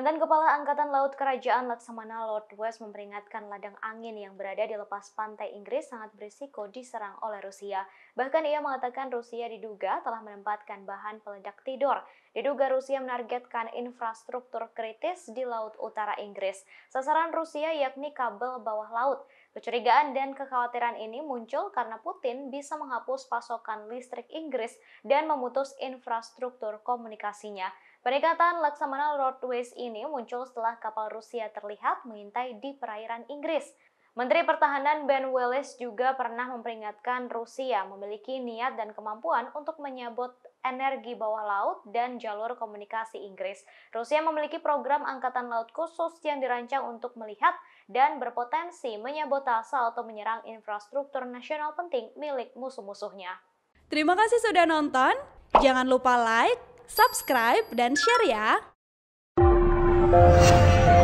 Mantan Kepala Angkatan Laut Kerajaan Laksamana Lord West memperingatkan ladang angin yang berada di lepas pantai Inggris sangat berisiko diserang oleh Rusia. Bahkan ia mengatakan Rusia diduga telah menempatkan bahan peledak tidur. Diduga Rusia menargetkan infrastruktur kritis di Laut Utara Inggris. Sasaran Rusia yakni kabel bawah laut. Kecurigaan dan kekhawatiran ini muncul karena Putin bisa menghapus pasokan listrik Inggris dan memutus infrastruktur komunikasinya. Pendekatan Laksamana Roadways ini muncul setelah kapal Rusia terlihat mengintai di perairan Inggris. Menteri Pertahanan Ben Willis juga pernah memperingatkan Rusia memiliki niat dan kemampuan untuk menyabot energi bawah laut dan jalur komunikasi Inggris. Rusia memiliki program angkatan laut khusus yang dirancang untuk melihat dan berpotensi menyabotase atau menyerang infrastruktur nasional penting milik musuh-musuhnya. Terima kasih sudah nonton. Jangan lupa like, subscribe, dan share ya.